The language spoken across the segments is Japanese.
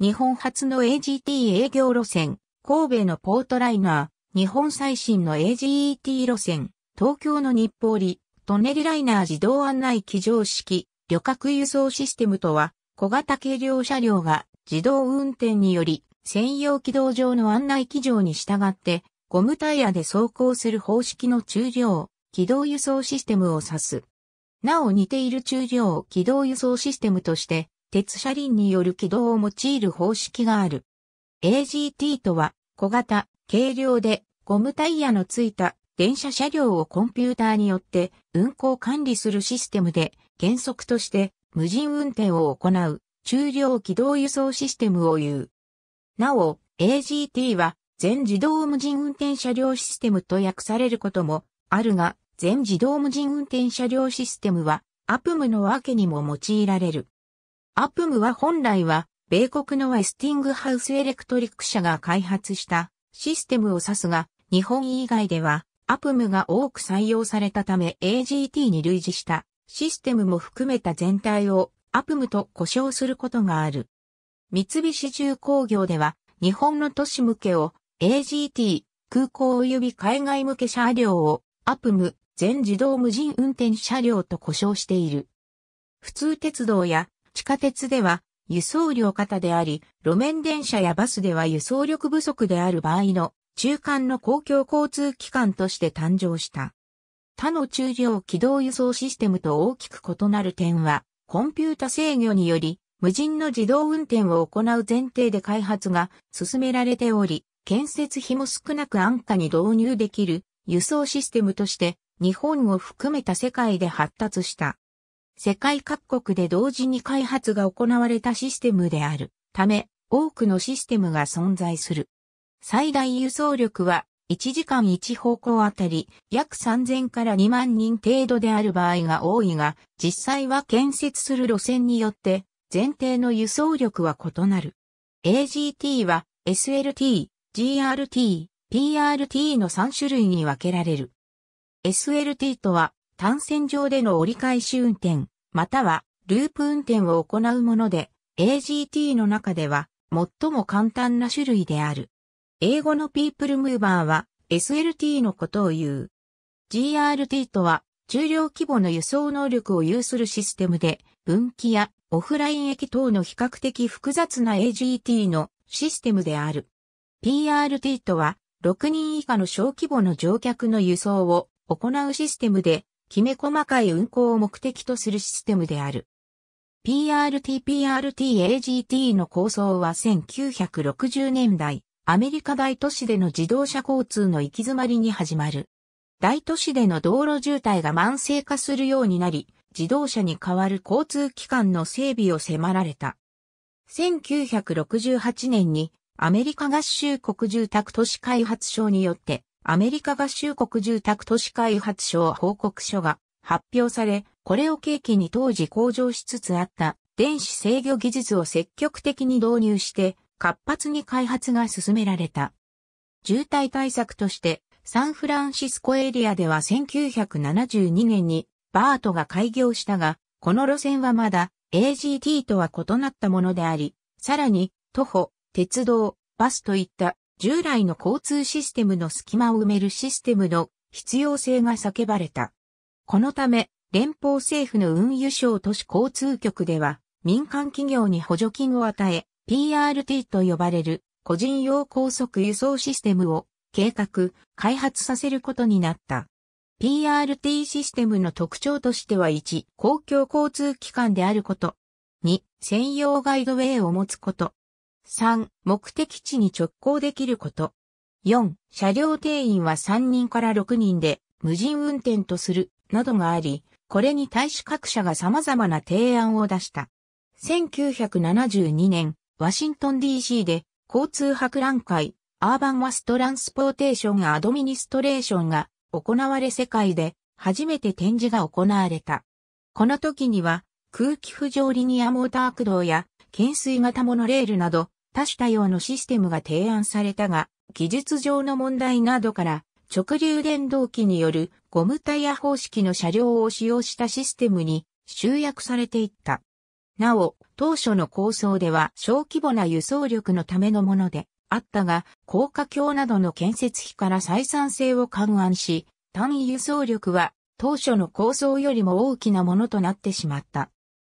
日本初の AGT 営業路線、神戸のポートライナー、日本最新の AGET 路線、東京の日暮里、トネリライナー自動案内機乗式、旅客輸送システムとは、小型軽量車両が自動運転により、専用軌道上の案内機乗に従って、ゴムタイヤで走行する方式の中量、軌道輸送システムを指す。なお似ている中量軌道輸送システムとして、鉄車輪による軌道を用いる方式がある。AGT とは、小型、軽量で、ゴムタイヤのついた電車車両をコンピューターによって運行管理するシステムで、原則として無人運転を行う中量軌道輸送システムを言う。なお、AGT は全自動無人運転車両システムと訳されることもあるが、全自動無人運転車両システムはアプムのわけにも用いられる。アプムは本来は、米国のウェスティングハウスエレクトリック社が開発したシステムを指すが、日本以外では、アプムが多く採用されたため AGT に類似したシステムも含めた全体をアプムと呼称することがある。三菱重工業では日本の都市向けを AGT、空港及び海外向け車両をアプム全自動無人運転車両と呼称している。普通鉄道や地下鉄では輸送量型であり、路面電車やバスでは輸送力不足である場合の中間の公共交通機関として誕生した。他の中量軌道輸送システムと大きく異なる点は、コンピュータ制御により、無人の自動運転を行う前提で開発が進められており、建設費も少なく安価に導入できる輸送システムとして、日本を含めた世界で発達した。世界各国で同時に開発が行われたシステムであるため、多くのシステムが存在する。最大輸送力は1時間1方向あたり約3000から2万人程度である場合が多いが、実際は建設する路線によって前提の輸送力は異なる。AGT は SLT、GRT、PRT の3種類に分けられる。SLT とは単線上での折り返し運転、またはループ運転を行うもので、AGT の中では最も簡単な種類である。英語のピープルムーバーは SLT のことを言う。GRT とは重量規模の輸送能力を有するシステムで、分岐やオフライン駅等の比較的複雑な AGT のシステムである。PRT とは6人以下の小規模の乗客の輸送を行うシステムできめ細かい運行を目的とするシステムである。PRT-PRT-AGT の構想は1960年代、アメリカ大都市での自動車交通の行き詰まりに始まる。大都市での道路渋滞が慢性化するようになり、自動車に代わる交通機関の整備を迫られた。1968年にアメリカ合衆国住宅都市開発省によってアメリカ合衆国住宅都市開発省報告書が発表され、これを契機に当時向上しつつあった電子制御技術を積極的に導入して活発に開発が進められた。渋滞対策としてサンフランシスコエリアでは1972年にバートが開業したが、この路線はまだ AGT とは異なったものであり、さらに徒歩、鉄道、バスといった従来の交通システムの隙間を埋めるシステムの必要性が叫ばれた。このため、連邦政府の運輸省都市交通局では、民間企業に補助金を与え、PRT と呼ばれる個人用高速輸送システムを計画、開発させることになった。PRT システムの特徴としては1、公共交通機関であること。2、専用ガイドウェイを持つこと。3、目的地に直行できること。4、車両定員は3人から6人で無人運転とする、などがあり、これに対し各社が様々な提案を出した。1972年、ワシントン DC で交通博覧会、アーバンマストランスポーテーションアドミニストレーションが行われ世界で初めて展示が行われた。この時には空気浮上リニアモーター駆動や懸垂型モノレールなど多種多様のシステムが提案されたが、技術上の問題などから直流電動機によるゴムタイヤ方式の車両を使用したシステムに集約されていった。なお、当初の構想では小規模な輸送力のためのものであったが、高架橋などの建設費から採算性を勘案し、単位輸送力は当初の構想よりも大きなものとなってしまった。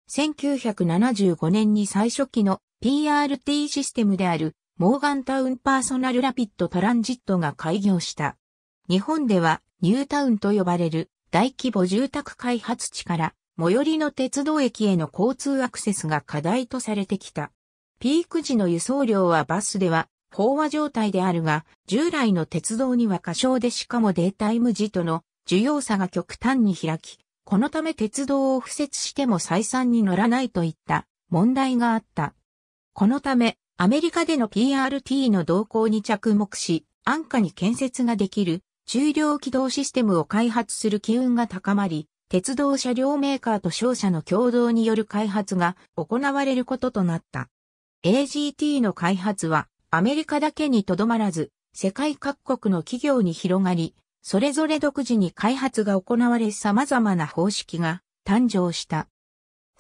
1975年に最初期の PRT システムであるモーガンタウンパーソナルラピッドトランジットが開業した。日本ではニュータウンと呼ばれる大規模住宅開発地から最寄りの鉄道駅への交通アクセスが課題とされてきた。ピーク時の輸送量はバスでは飽和状態であるが、従来の鉄道には過小でしかもデータイム時との需要差が極端に開き、このため鉄道を敷設しても採算に乗らないといった問題があった。このため、アメリカでの PRT の動向に着目し、安価に建設ができる重量軌道システムを開発する機運が高まり、鉄道車両メーカーと商社の共同による開発が行われることとなった。AGT の開発はアメリカだけにとどまらず、世界各国の企業に広がり、それぞれ独自に開発が行われ様々な方式が誕生した。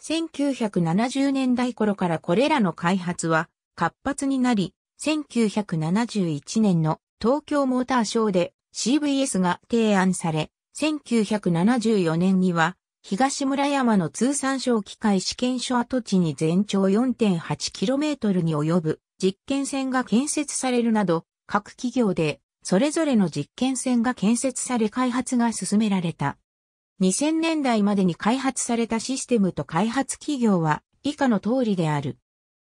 1970年代頃からこれらの開発は活発になり、1971年の東京モーターショーで CVS が提案され、1974年には東村山の通産省機械試験所跡地に全長 4.8km に及ぶ実験線が建設されるなど、各企業でそれぞれの実験線が建設され開発が進められた。2000年代までに開発されたシステムと開発企業は以下の通りである。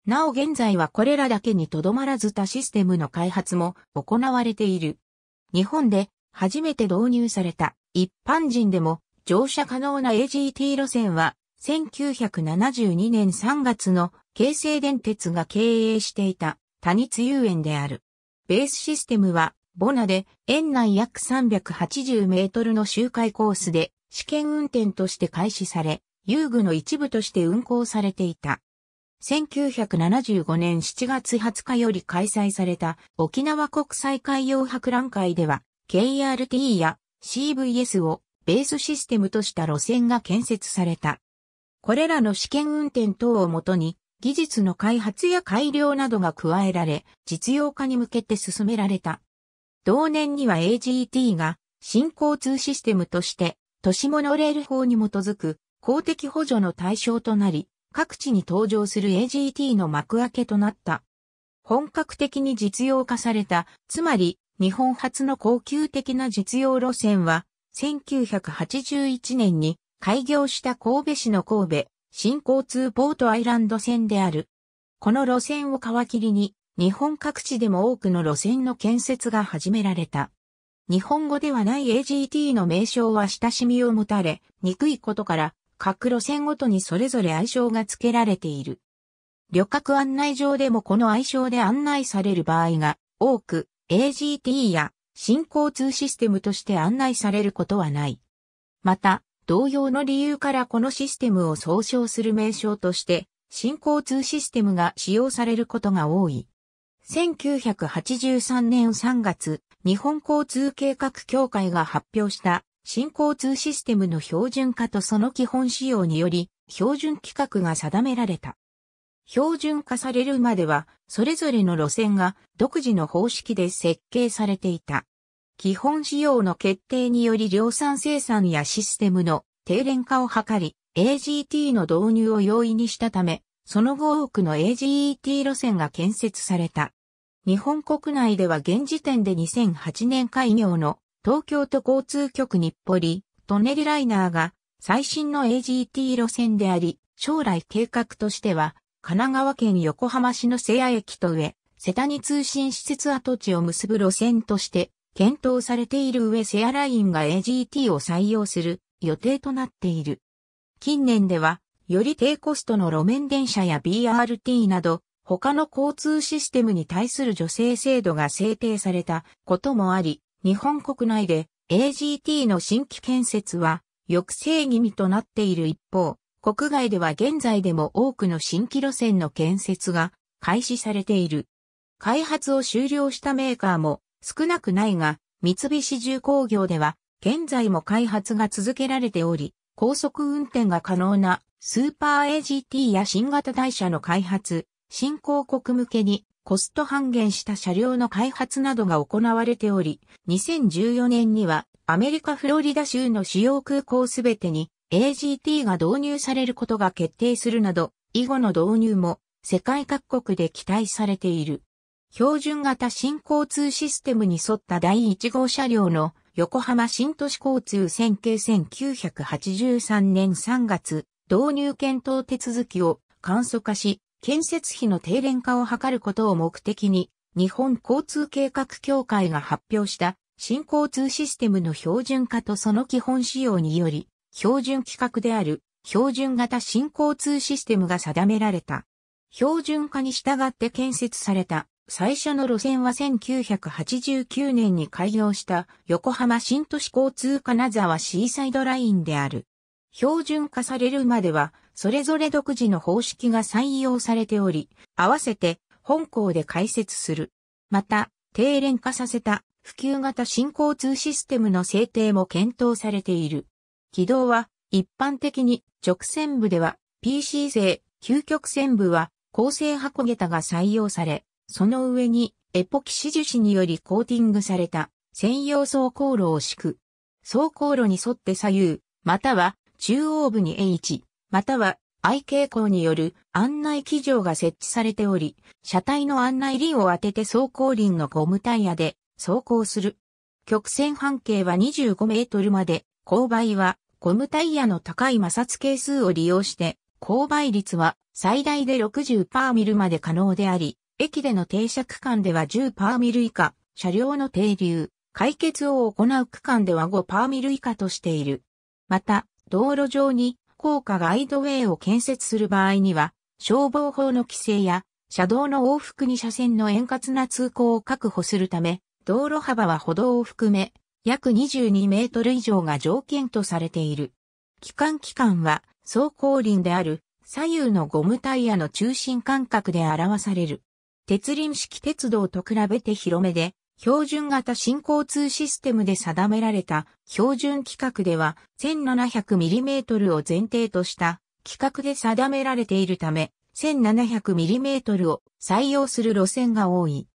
なお現在はこれらだけにとどまらず他システムの開発も行われている。日本で初めて導入された一般人でも乗車可能な AGT 路線は1972年3月の京成電鉄が経営していた谷津遊園である。ベースシステムはボナで園内約380メートルの周回コースで試験運転として開始され、遊具の一部として運行されていた。1975年7月20日より開催された沖縄国際海洋博覧会では KRT や CVS をベースシステムとした路線が建設された。これらの試験運転等をもとに技術の開発や改良などが加えられ、実用化に向けて進められた。同年には AGT が新交通システムとして都市モノレール法に基づく公的補助の対象となり、各地に登場する AGT の幕開けとなった。本格的に実用化された、つまり日本初の高級的な実用路線は、1981年に開業した神戸市の神戸新交通ポートアイランド線である。この路線を皮切りに、日本各地でも多くの路線の建設が始められた。日本語ではない AGT の名称は親しみを持たれ、憎いことから、各路線ごとにそれぞれ愛称が付けられている。旅客案内上でもこの愛称で案内される場合が多く、AGT や新交通システムとして案内されることはない。また、同様の理由からこのシステムを総称する名称として、新交通システムが使用されることが多い。1983年3月、日本交通計画協会が発表した新交通システムの標準化とその基本仕様により、標準規格が定められた。標準化されるまでは、それぞれの路線が独自の方式で設計されていた。基本仕様の決定により量産生産やシステムの低廉化を図り、AGT の導入を容易にしたため、その後多くの a g t 路線が建設された。日本国内では現時点で2008年開業の東京都交通局日暮里、トンネルライナーが最新の AGT 路線であり、将来計画としては、神奈川県横浜市の瀬谷駅と上、瀬谷通信施設跡地を結ぶ路線として、検討されている上瀬谷ラインが AGT を採用する予定となっている。近年では、より低コストの路面電車や BRT など、他の交通システムに対する助成制度が制定されたこともあり、日本国内で AGT の新規建設は抑制気味となっている一方、国外では現在でも多くの新規路線の建設が開始されている。開発を終了したメーカーも少なくないが、三菱重工業では現在も開発が続けられており、高速運転が可能なスーパー AGT や新型台車の開発、新興国向けにコスト半減した車両の開発などが行われており、2014年にはアメリカフロリダ州の主要空港すべてに AGT が導入されることが決定するなど、以後の導入も世界各国で期待されている。標準型新交通システムに沿った第1号車両の横浜新都市交通線形1983年3月導入検討手続きを簡素化し建設費の低廉化を図ることを目的に、日本交通計画協会が発表した新交通システムの標準化とその基本仕様により、標準規格である標準型新交通システムが定められた。標準化に従って建設された最初の路線は1989年に開業した横浜新都市交通金沢シーサイドラインである。標準化されるまではそれぞれ独自の方式が採用されており、合わせて本校で開設する。また、低廉化させた普及型新交通システムの制定も検討されている。軌道は一般的に直線部では PC 製、究極線部は構成箱桁が採用され、その上にエポキシ樹脂によりコーティングされた専用走行路を敷く。走行路に沿って左右、または中央部に H、または I 傾向による案内機場が設置されており、車体の案内輪を当てて走行輪のゴムタイヤで走行する。曲線半径は25メートルまで、勾配はゴムタイヤの高い摩擦係数を利用して、勾配率は最大で60パーミルまで可能であり、駅での停車区間では10パーミル以下、車両の停留、解決を行う区間では5パーミル以下としている。また、道路上に高架ガイドウェイを建設する場合には、消防法の規制や、車道の往復に車線の円滑な通行を確保するため、道路幅は歩道を含め、約22メートル以上が条件とされている。機関機関は、走行輪である、左右のゴムタイヤの中心間隔で表される。鉄輪式鉄道と比べて広めで、標準型新交通システムで定められた標準規格では 1700mm を前提とした規格で定められているため 1700mm を採用する路線が多い。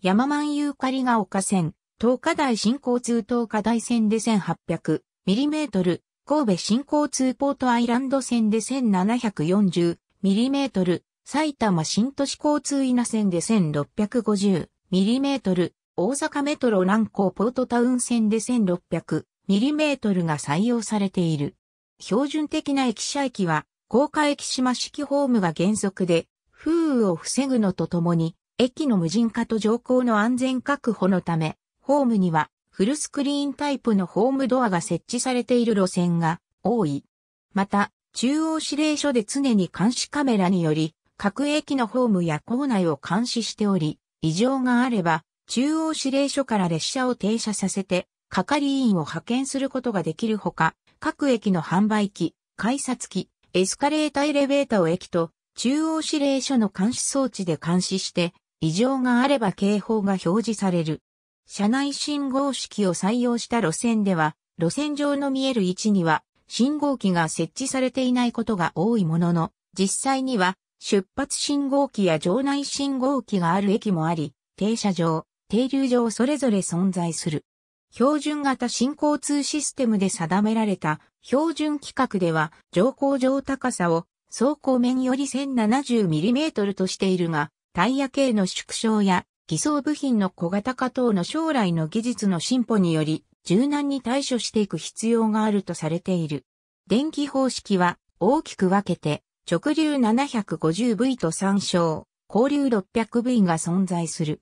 山満ゆかりが丘線、東華大新交通東華大線で 1800mm、神戸新交通ポートアイランド線で 1740mm、埼玉新都市交通稲線で 1650mm、大阪メトロ南港ポートタウン線で 1600mm が採用されている。標準的な駅舎駅は、高架駅島式ホームが原則で、風雨を防ぐのとともに、駅の無人化と乗降の安全確保のため、ホームにはフルスクリーンタイプのホームドアが設置されている路線が多い。また、中央指令所で常に監視カメラにより、各駅のホームや構内を監視しており、異常があれば、中央指令所から列車を停車させて、係員を派遣することができるほか、各駅の販売機、改札機、エスカレーターエレベーターを駅と中央指令所の監視装置で監視して、異常があれば警報が表示される。車内信号式を採用した路線では、路線上の見える位置には信号機が設置されていないことが多いものの、実際には出発信号機や場内信号機がある駅もあり、停車場、停留場それぞれ存在する。標準型新交通システムで定められた標準規格では乗降場高さを走行面より 1070mm としているが、タイヤ系の縮小や偽装部品の小型化等の将来の技術の進歩により柔軟に対処していく必要があるとされている。電気方式は大きく分けて直流 750V と参照、交流 600V が存在する。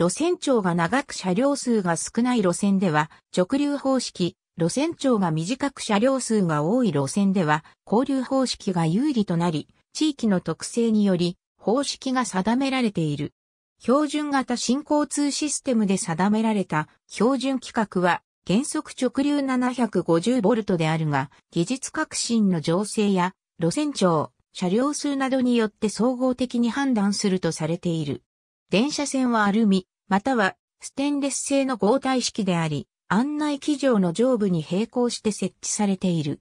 路線長が長く車両数が少ない路線では直流方式、路線長が短く車両数が多い路線では交流方式が有利となり、地域の特性により方式が定められている。標準型新交通システムで定められた標準規格は原則直流 750V であるが、技術革新の情勢や路線長、車両数などによって総合的に判断するとされている。電車線はアルミ、またはステンレス製の合体式であり、案内機場の上部に並行して設置されている。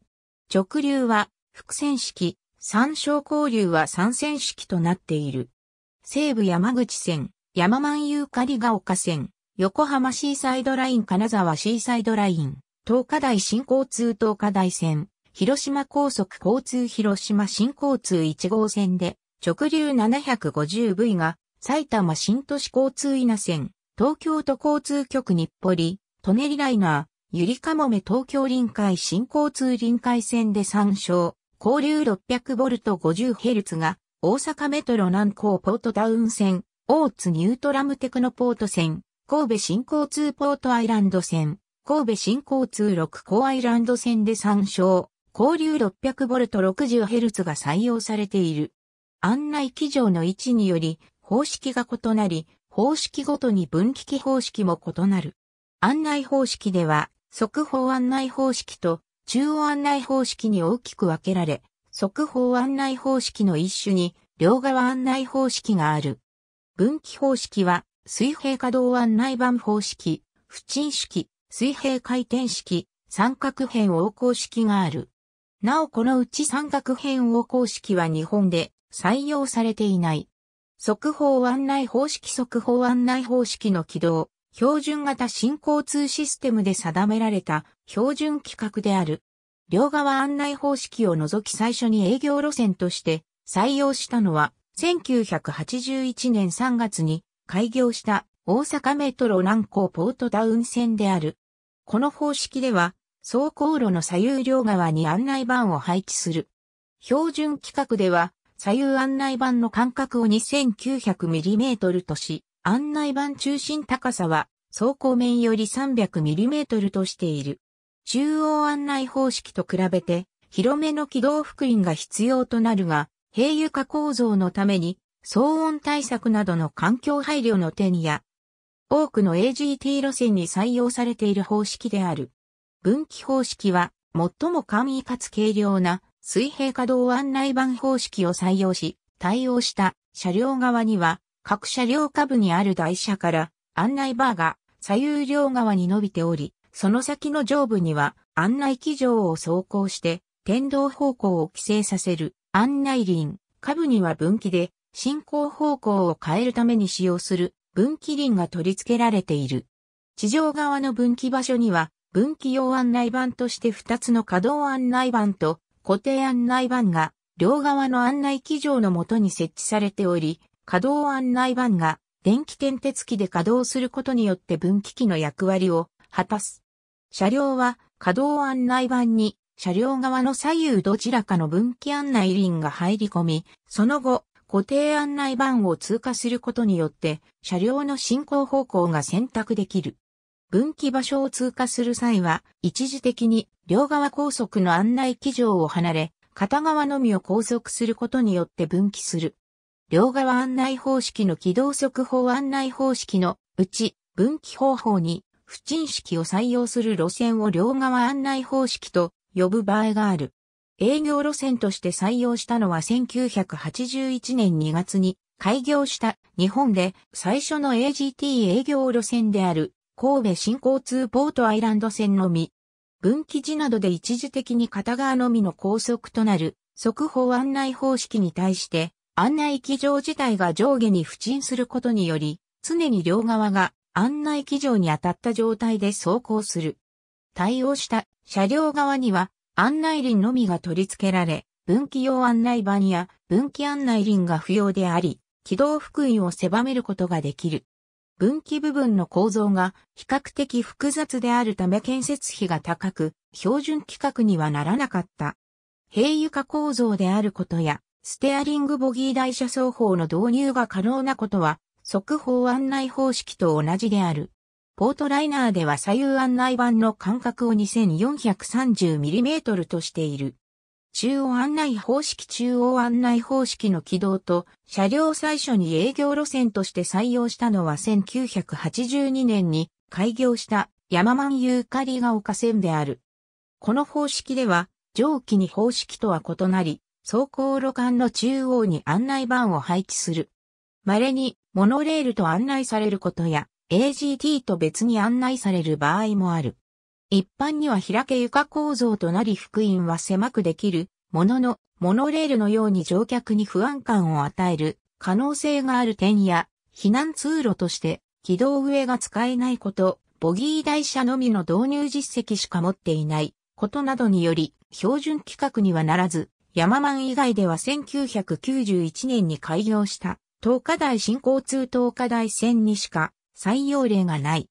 直流は複線式、三小交流は三線式となっている。西武山口線、山万有狩ヶ丘線、横浜シーサイドライン金沢シーサイドライン、東華大新交通東華大線、広島高速交通広島新交通1号線で直流 750V が埼玉新都市交通稲線、東京都交通局日暮里、舎人ライナー、ゆりかもめ東京臨海新交通臨海線で参照、交流 600V50Hz が、大阪メトロ南港ポートダウン線、大津ニュートラムテクノポート線、神戸新交通ポートアイランド線、神戸新交通六甲アイランド線で参照、交流 600V60Hz が採用されている。案内機上の位置により、方式が異なり、方式ごとに分岐器方式も異なる。案内方式では、速報案内方式と中央案内方式に大きく分けられ、速報案内方式の一種に両側案内方式がある。分岐方式は、水平可動案内板方式、不沈式、水平回転式、三角辺横行式がある。なおこのうち三角辺横行式は日本で採用されていない。速報案内方式速報案内方式の起動、標準型新交通システムで定められた標準規格である。両側案内方式を除き最初に営業路線として採用したのは1981年3月に開業した大阪メトロ南港ポートダウン線である。この方式では走行路の左右両側に案内板を配置する。標準規格では左右案内板の間隔を 2900mm とし、案内板中心高さは走行面より 300mm としている。中央案内方式と比べて広めの軌道覆輪が必要となるが、平床構造のために騒音対策などの環境配慮の点や、多くの AGT 路線に採用されている方式である。分岐方式は最も簡易かつ軽量な水平稼働案内板方式を採用し、対応した車両側には、各車両下部にある台車から案内バーが左右両側に伸びており、その先の上部には案内機上を走行して天道方向を規制させる案内輪、下部には分岐で進行方向を変えるために使用する分岐輪が取り付けられている。地上側の分岐場所には分岐用案内板として2つの稼働案内板と固定案内板が両側の案内機場のもとに設置されており、稼働案内板が電気点鉄機で稼働することによって分岐器の役割を果たす。車両は稼働案内板に車両側の左右どちらかの分岐案内輪が入り込み、その後、固定案内板を通過することによって、車両の進行方向が選択できる。分岐場所を通過する際は、一時的に両側高速の案内機場を離れ、片側のみを高速することによって分岐する。両側案内方式の軌道速報案内方式のうち分岐方法に不沈式を採用する路線を両側案内方式と呼ぶ場合がある。営業路線として採用したのは1981年2月に開業した日本で最初の AGT 営業路線である神戸新交通ポートアイランド線のみ。分岐時などで一時的に片側のみの高速となる速報案内方式に対して案内機場自体が上下に付近することにより常に両側が案内機場に当たった状態で走行する。対応した車両側には案内輪のみが取り付けられ、分岐用案内板や分岐案内輪が不要であり、軌道福音を狭めることができる。分岐部分の構造が比較的複雑であるため建設費が高く、標準規格にはならなかった。平床構造であることや、ステアリングボギー台車走法の導入が可能なことは、速報案内方式と同じである。ポートライナーでは左右案内板の間隔を 2430mm としている。中央案内方式中央案内方式の起動と車両最初に営業路線として採用したのは1982年に開業した山万ユーカリが丘線である。この方式では上記に方式とは異なり、走行路間の中央に案内板を配置する。稀にモノレールと案内されることや AGT と別に案内される場合もある。一般には開け床構造となり福音は狭くできる、ものの、モノレールのように乗客に不安感を与える可能性がある点や、避難通路として軌道上が使えないこと、ボギー台車のみの導入実績しか持っていないことなどにより、標準規格にはならず、ヤママン以外では1991年に開業した東華大新交通東華大線にしか採用例がない。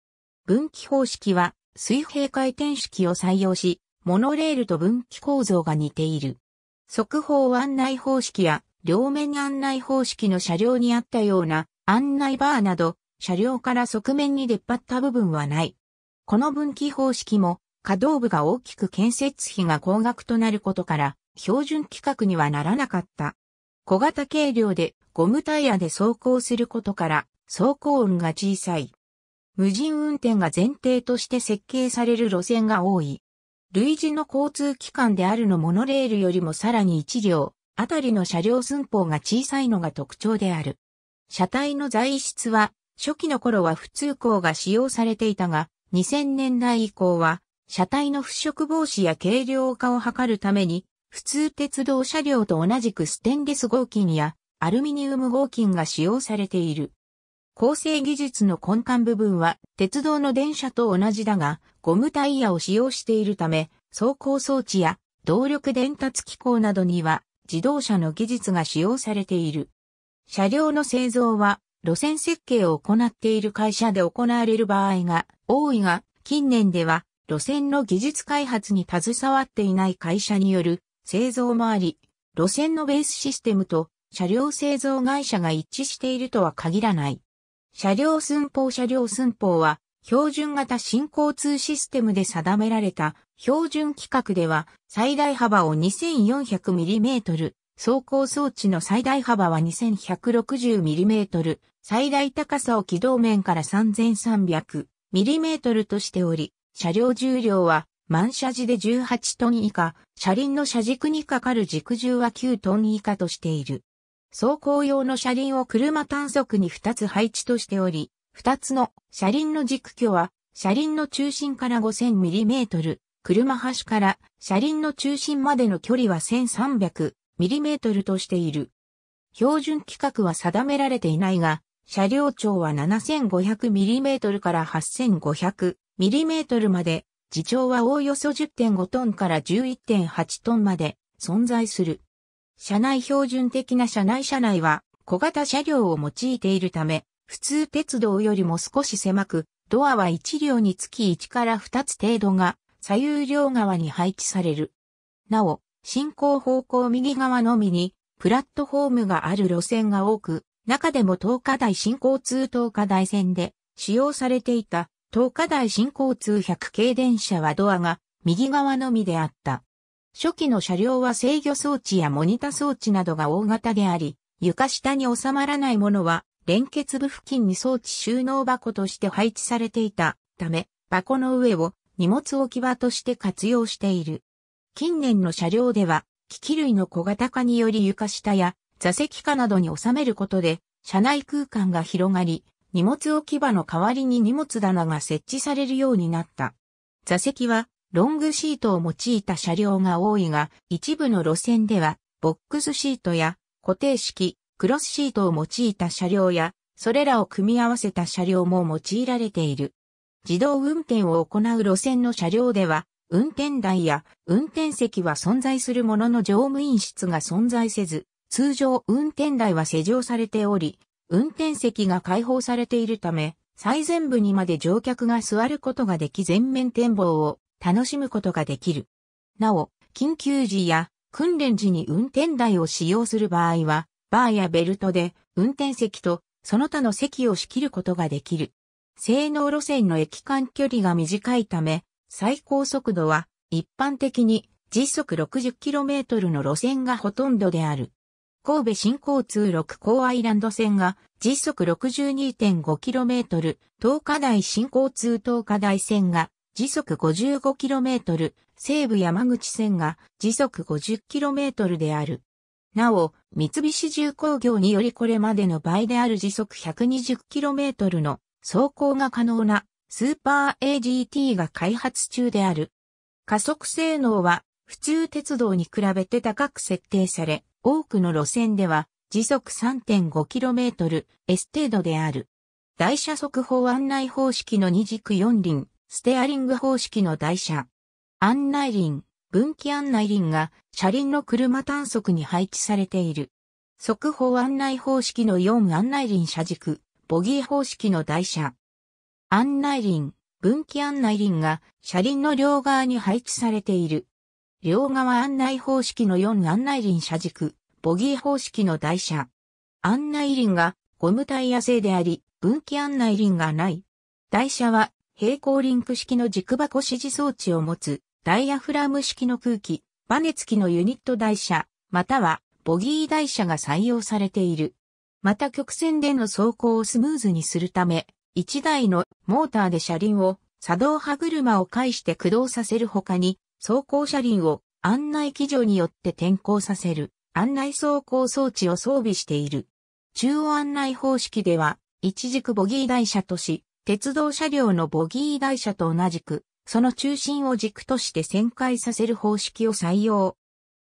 分岐方式は水平回転式を採用し、モノレールと分岐構造が似ている。速報案内方式や両面案内方式の車両にあったような案内バーなど、車両から側面に出っ張った部分はない。この分岐方式も可動部が大きく建設費が高額となることから、標準規格にはならなかった。小型軽量でゴムタイヤで走行することから、走行音が小さい。無人運転が前提として設計される路線が多い。類似の交通機関であるのモノレールよりもさらに1両、あたりの車両寸法が小さいのが特徴である。車体の材質は、初期の頃は普通鋼が使用されていたが、2000年代以降は、車体の腐食防止や軽量化を図るために、普通鉄道車両と同じくステンレス合金やアルミニウム合金が使用されている。構成技術の根幹部分は鉄道の電車と同じだが、ゴムタイヤを使用しているため、走行装置や動力伝達機構などには自動車の技術が使用されている。車両の製造は路線設計を行っている会社で行われる場合が多いが、近年では路線の技術開発に携わっていない会社による製造もあり、路線のベースシステムと車両製造会社が一致しているとは限らない。車両寸法車両寸法は、標準型新交通システムで定められた標準規格では最大幅を 2400mm、走行装置の最大幅は 2160mm、最大高さを軌道面から 3300mm としており、車両重量は満車時で18トン以下、車輪の車軸にかかる軸重は9トン以下としている。走行用の車輪を車単速に2つ配置としており、2つの車輪の軸距は、車輪の中心から 5000mm、車端から車輪の中心までの距離は 1300mm としている。標準規格は定められていないが、車両長は 7500mm から 8500mm まで、自重はおおよそ10.5トンから11.8トンまで存在する。車内標準的な車内車内は小型車両を用いているため、普通鉄道よりも少し狭く、ドアは1両につき1から2つ程度が左右両側に配置される。なお、進行方向右側のみにプラットフォームがある路線が多く、中でも東華大新交通東華大線で使用されていた東華大新交通100系電車はドアが右側のみであった。初期の車両は制御装置やモニタ装置などが大型であり、床下に収まらないものは、連結部付近に装置収納箱として配置されていたため、箱の上を荷物置き場として活用している。近年の車両では、機器類の小型化により床下や座席下などに収めることで、車内空間が広がり、荷物置き場の代わりに荷物棚が設置されるようになった。座席はロングシートを用いた車両が多いが、一部の路線では、ボックスシートや固定式、クロスシートを用いた車両や、それらを組み合わせた車両も用いられている。自動運転を行う路線の車両では、運転台や運転席は存在するものの乗務員室が存在せず、通常運転台は施錠されており、運転席が開放されているため、最前部にまで乗客が座ることができ全面展望を楽しむことができる。なお、緊急時や訓練時に運転台を使用する場合は、バーやベルトで運転席とその他の席を仕切ることができる。性能路線の駅間距離が短いため、最高速度は一般的に時速 60km の路線がほとんどである。神戸新交通6高アイランド線が時速 62.5km、東華大新交通東華大線が時速 55km、西武山口線が時速 50km である。なお、三菱重工業によりこれまでの倍である時速 120km の走行が可能なスーパー AGT が開発中である。加速性能は普通鉄道に比べて高く設定され、多くの路線では時速 3.5km S 程度である。台車速報案内方式の二軸四輪、ステアリング方式の台車。案内輪、分岐案内輪が車輪の車単速に配置されている。速報案内方式の4案内輪車軸、ボギー方式の台車。案内輪、分岐案内輪が車輪の両側に配置されている。両側案内方式の4案内輪車軸、ボギー方式の台車。案内輪がゴムタイヤ製であり、分岐案内輪がない。台車は平行リンク式の軸箱支持装置を持つ、ダイヤフラム式の空気、バネ付きのユニット台車、またはボギー台車が採用されている。また曲線での走行をスムーズにするため、1台のモーターで車輪を作動歯車を介して駆動させるほかに、走行車輪を案内機序によって転向させる案内走行装置を装備している。中央案内方式では、一軸ボギー台車とし、鉄道車両のボギー台車と同じく、その中心を軸として旋回させる方式を採用。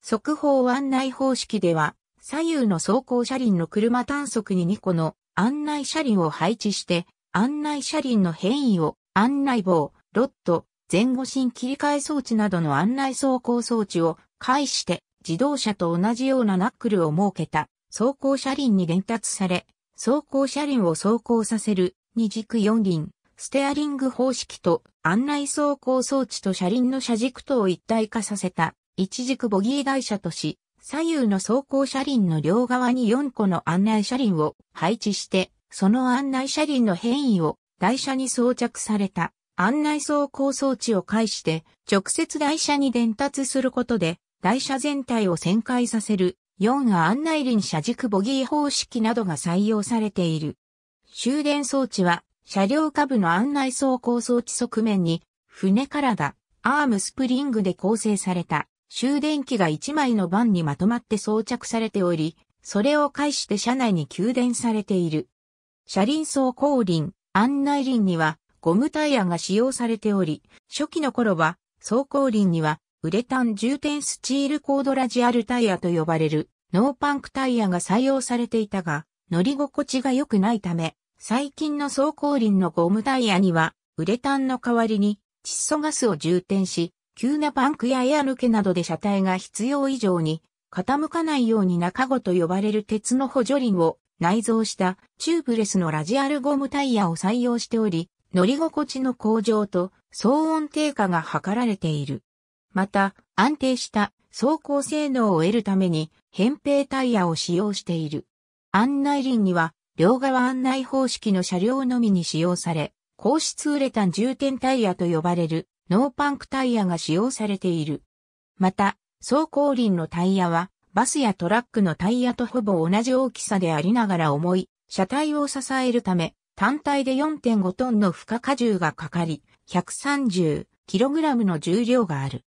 速報案内方式では、左右の走行車輪の車探索に2個の案内車輪を配置して、案内車輪の変異を案内棒、ロット、前後進切り替え装置などの案内走行装置を介して、自動車と同じようなナックルを設けた走行車輪に伝達され、走行車輪を走行させる二軸四輪、ステアリング方式と案内走行装置と車輪の車軸とを一体化させた一軸ボギー台車とし、左右の走行車輪の両側に4個の案内車輪を配置して、その案内車輪の変異を台車に装着された案内走行装置を介して直接台車に伝達することで台車全体を旋回させる4案内輪車軸ボギー方式などが採用されている。終電装置は、車両下部の案内走行装置側面に、船体、アームスプリングで構成された、終電機が1枚の板にまとまって装着されており、それを介して車内に給電されている。車輪走行輪、案内輪には、ゴムタイヤが使用されており、初期の頃は、走行輪には、ウレタン充填スチールコードラジアルタイヤと呼ばれる、ノーパンクタイヤが採用されていたが、乗り心地が良くないため、最近の走行輪のゴムタイヤには、ウレタンの代わりに窒素ガスを充填し、急なパンクやエア抜けなどで車体が必要以上に傾かないように中ごと呼ばれる鉄の補助輪を内蔵したチューブレスのラジアルゴムタイヤを採用しており、乗り心地の向上と騒音低下が図られている。また、安定した走行性能を得るために扁平タイヤを使用している。案内輪には両側案内方式の車両のみに使用され、高質ウレタン重点タイヤと呼ばれるノーパンクタイヤが使用されている。また、走行輪のタイヤは、バスやトラックのタイヤとほぼ同じ大きさでありながら重い、車体を支えるため、単体で4.5トンの負荷荷重がかかり、130kg の重量がある。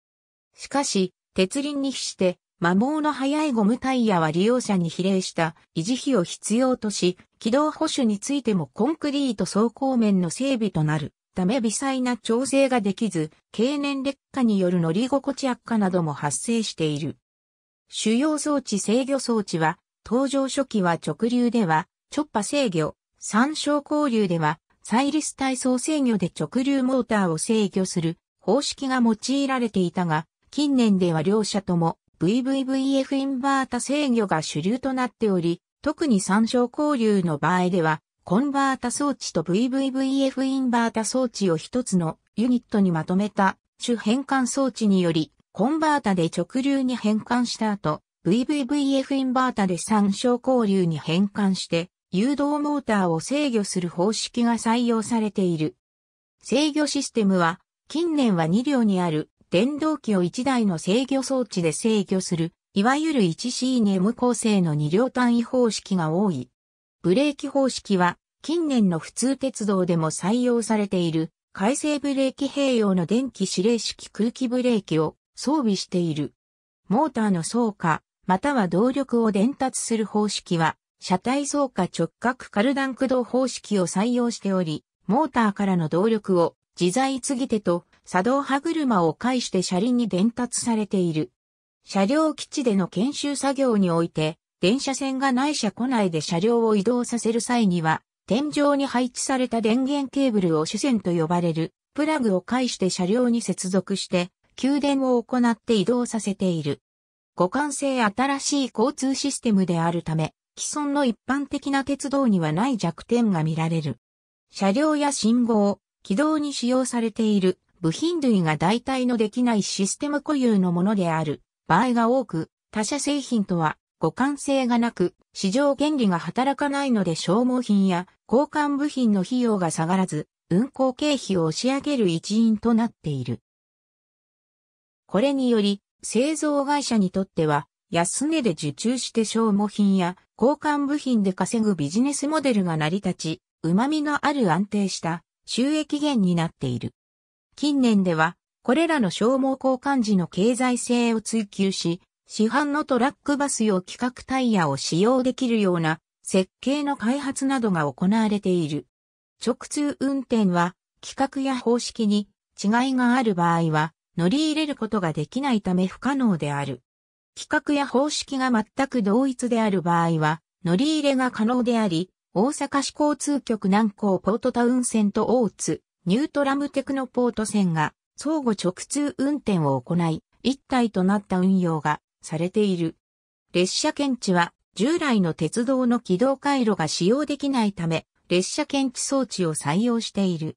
しかし、鉄輪に比して摩耗の早いゴムタイヤは利用者に比例した維持費を必要とし、軌道保守についてもコンクリート走行面の整備となるため微細な調整ができず、経年劣化による乗り心地悪化なども発生している。主要装置制御装置は、登場初期は直流では直波制御、三小交流ではサイリス体操制御で直流モーターを制御する方式が用いられていたが、近年では両者とも VVVF インバータ制御が主流となっており、特に参照交流の場合では、コンバータ装置と VVVF インバータ装置を一つのユニットにまとめた主変換装置により、コンバータで直流に変換した後、VVVF インバータで参照交流に変換して、誘導モーターを制御する方式が採用されている。制御システムは、近年は2両にある電動機を1台の制御装置で制御する、いわゆる 1CNM 構成の2両単位方式が多い。ブレーキ方式は、近年の普通鉄道でも採用されている、回生ブレーキ併用の電気指令式空気ブレーキを装備している。モーターの走下、または動力を伝達する方式は、車体走下直角カルダン駆動方式を採用しており、モーターからの動力を自在継ぎ手と作動歯車を介して車輪に伝達されている。車両基地での研修作業において、電車線がない車庫内で車両を移動させる際には、天井に配置された電源ケーブルを主線と呼ばれる、プラグを介して車両に接続して、給電を行って移動させている。互換性新しい交通システムであるため、既存の一般的な鉄道にはない弱点が見られる。車両や信号、軌道に使用されている部品類が代替のできないシステム固有のものである場合が多く、他社製品とは互換性がなく、市場原理が働かないので消耗品や交換部品の費用が下がらず、運行経費を押し上げる一因となっている。これにより、製造会社にとっては、安値で受注して消耗品や交換部品で稼ぐビジネスモデルが成り立ち、旨味のある安定した収益源になっている。近年では、これらの消耗交換時の経済性を追求し、市販のトラックバス用規格タイヤを使用できるような設計の開発などが行われている。直通運転は規格や方式に違いがある場合は乗り入れることができないため不可能である。規格や方式が全く同一である場合は乗り入れが可能であり、大阪市交通局南港ポートタウン線と大津、ニュートラムテクノポート線が相互直通運転を行い、一体となった運用がされている。列車検知は従来の鉄道の軌道回路が使用できないため、列車検知装置を採用している。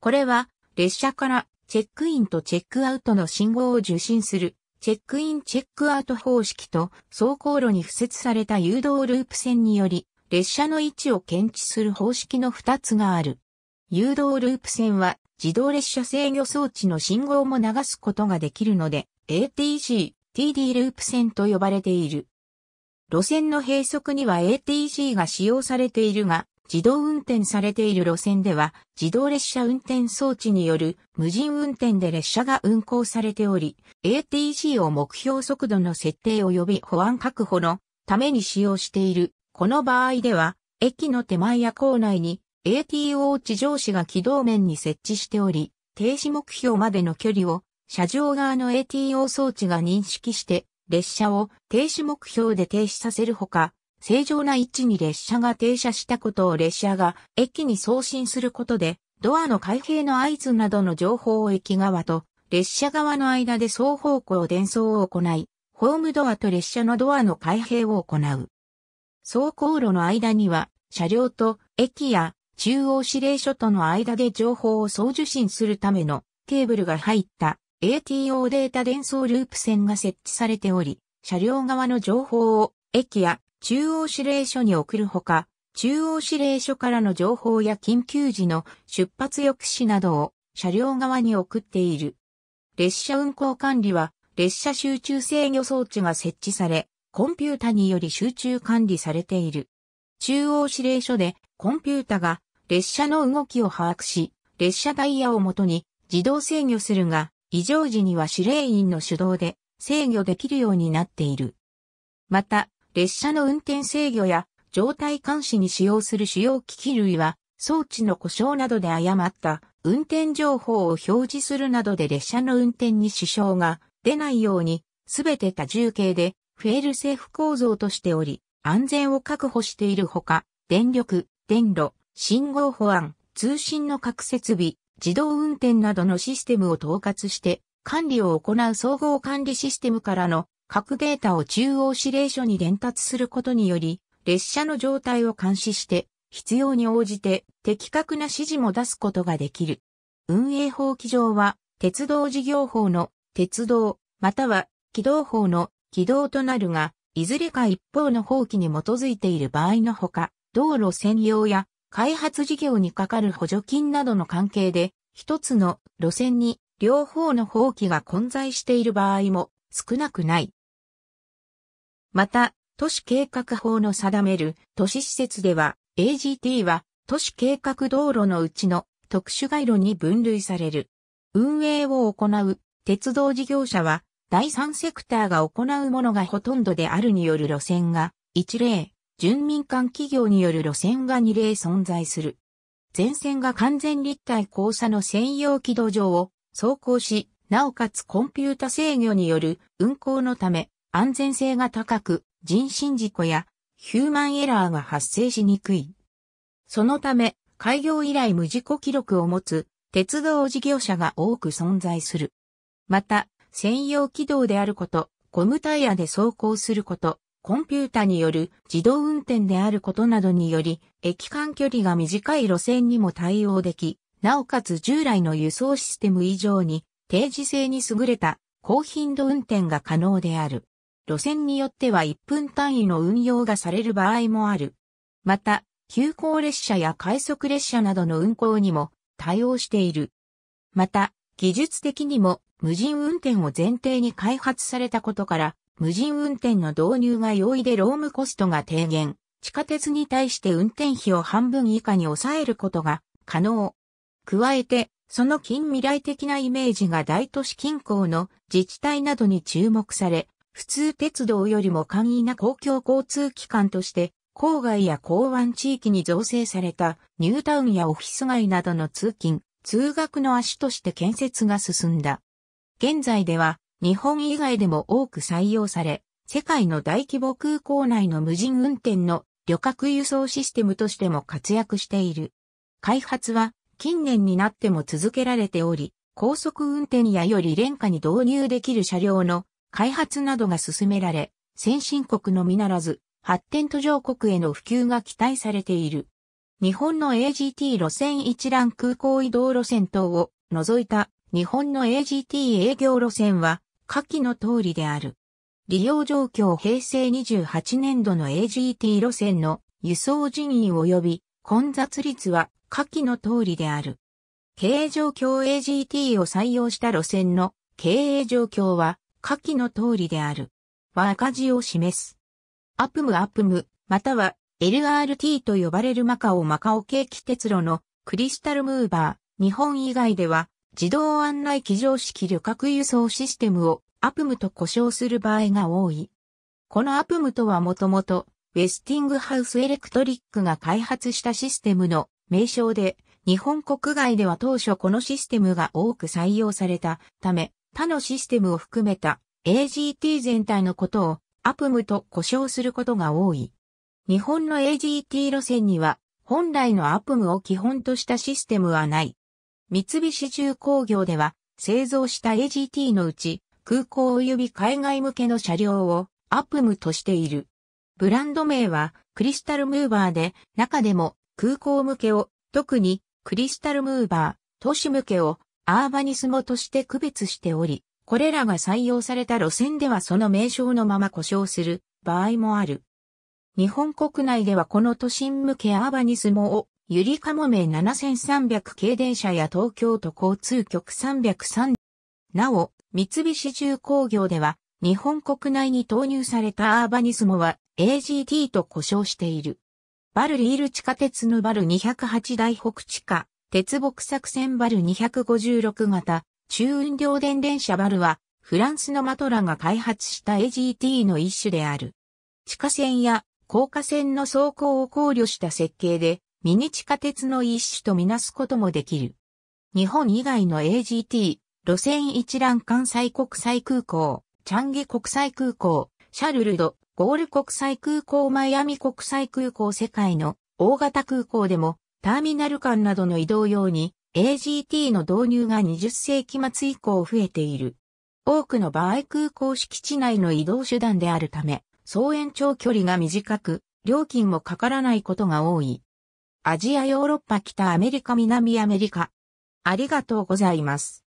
これは列車からチェックインとチェックアウトの信号を受信するチェックインチェックアウト方式と走行路に付設された誘導ループ線により列車の位置を検知する方式の2つがある。誘導ループ線は自動列車制御装置の信号も流すことができるので ATC、TD ループ線と呼ばれている。路線の閉塞には ATC が使用されているが、自動運転されている路線では、自動列車運転装置による無人運転で列車が運行されており、ATC を目標速度の設定及び保安確保のために使用している。この場合では、駅の手前や構内に ATO 地上紙が軌道面に設置しており、停止目標までの距離を車上側の ATO 装置が認識して列車を停止目標で停止させるほか、正常な位置に列車が停車したことを列車が駅に送信することで、ドアの開閉の合図などの情報を駅側と列車側の間で双方向伝送を行い、ホームドアと列車のドアの開閉を行う。走行路の間には車両と駅や中央指令所との間で情報を送受信するためのケーブルが入った ATO データ伝送ループ線が設置されており、車両側の情報を駅や中央指令所に送るほか、中央指令所からの情報や緊急時の出発抑止などを車両側に送っている。列車運行管理は列車集中制御装置が設置され、コンピュータにより集中管理されている。中央指令所でコンピュータが列車の動きを把握し、列車ダイヤをもとに自動制御するが、異常時には指令員の手動で制御できるようになっている。また、列車の運転制御や状態監視に使用する主要機器類は、装置の故障などで誤った運転情報を表示するなどで列車の運転に支障が出ないように、すべて多重系でフェールセーフ構造としており、安全を確保しているほか、電力、電路、信号保安、通信の各設備、自動運転などのシステムを統括して管理を行う総合管理システムからの各データを中央指令所に伝達することにより、列車の状態を監視して、必要に応じて的確な指示も出すことができる。運営法規上は、鉄道事業法の鉄道、または軌道法の軌道となるが、いずれか一方の法規に基づいている場合のほか、道路専用や開発事業にかかる補助金などの関係で、一つの路線に両方の放棄が混在している場合も少なくない。また、都市計画法の定める都市施設では、AGT は都市計画道路のうちの特殊街路に分類される。運営を行う鉄道事業者は第三セクターが行うものがほとんどであるによる路線が一例、準民間企業による路線が2例存在する。前線が完全立体交差の専用軌道上を走行し、なおかつコンピュータ制御による運行のため安全性が高く人身事故やヒューマンエラーが発生しにくい。そのため開業以来無事故記録を持つ鉄道事業者が多く存在する。また、専用軌道であること、ゴムタイヤで走行すること、コンピュータによる自動運転であることなどにより、駅間距離が短い路線にも対応でき、なおかつ従来の輸送システム以上に定時性に優れた高頻度運転が可能である。路線によっては1分単位の運用がされる場合もある。また、急行列車や快速列車などの運行にも対応している。また、技術的にも無人運転を前提に開発されたことから、無人運転の導入が容易でロームコストが低減、地下鉄に対して運転費を半分以下に抑えることが可能。加えて、その近未来的なイメージが大都市近郊の自治体などに注目され、普通鉄道よりも簡易な公共交通機関として、郊外や港湾地域に造成されたニュータウンやオフィス街などの通勤、通学の足として建設が進んだ。現在では日本以外でも多く採用され、世界の大規模空港内の無人運転の旅客輸送システムとしても活躍している。開発は近年になっても続けられており、高速運転やより廉価に導入できる車両の開発などが進められ、先進国のみならず、発展途上国への普及が期待されている。日本の AGT 路線一覧空港移動路線等を除いた日本の AGT 営業路線は下記の通りである。利用状況平成28年度の AGT 路線の輸送人員及び混雑率は下記の通りである。経営状況 AGT を採用した路線の経営状況は下記の通りである。は赤字を示す。アプムアプム、または LRT と呼ばれるマカオマカオ景気鉄路のクリスタルムーバー、日本以外では自動案内機上式旅客輸送システムをアプムと呼称する場合が多い。このアプムとはもともと、ウェスティングハウスエレクトリックが開発したシステムの名称で、日本国外では当初このシステムが多く採用されたため、他のシステムを含めた AGT 全体のことをアプムと呼称することが多い。日本の AGT 路線には本来のアプムを基本としたシステムはない。三菱重工業では、製造した AGT のうち、空港及び海外向けの車両をアップムとしている。ブランド名はクリスタルムーバーで、中でも空港向けを、特にクリスタルムーバー、都市向けをアーバニスモとして区別しており、これらが採用された路線ではその名称のまま故障する場合もある。日本国内ではこの都心向けアーバニスモをゆりかもめ7300系電車や東京都交通局303。なお、三菱重工業では、日本国内に投入されたアーバニスモは AGT と呼称している。バルリール地下鉄のバル208台北地下、鉄木作戦バル256型、中運量電電車バルは、フランスのマトラが開発した AGT の一種である。地下線や高架線の走行を考慮した設計で、ミニ地下鉄の一種とみなすこともできる。日本以外の AGT、路線一覧関西国際空港、チャンゲ国際空港、シャルルド、ゴール国際空港マイアミ国際空港世界の大型空港でもターミナル間などの移動用に AGT の導入が20世紀末以降増えている。多くの場合空港敷地内の移動手段であるため、総延長距離が短く、料金もかからないことが多い。アジアヨーロッパ北アメリカ南アメリカ。ありがとうございます。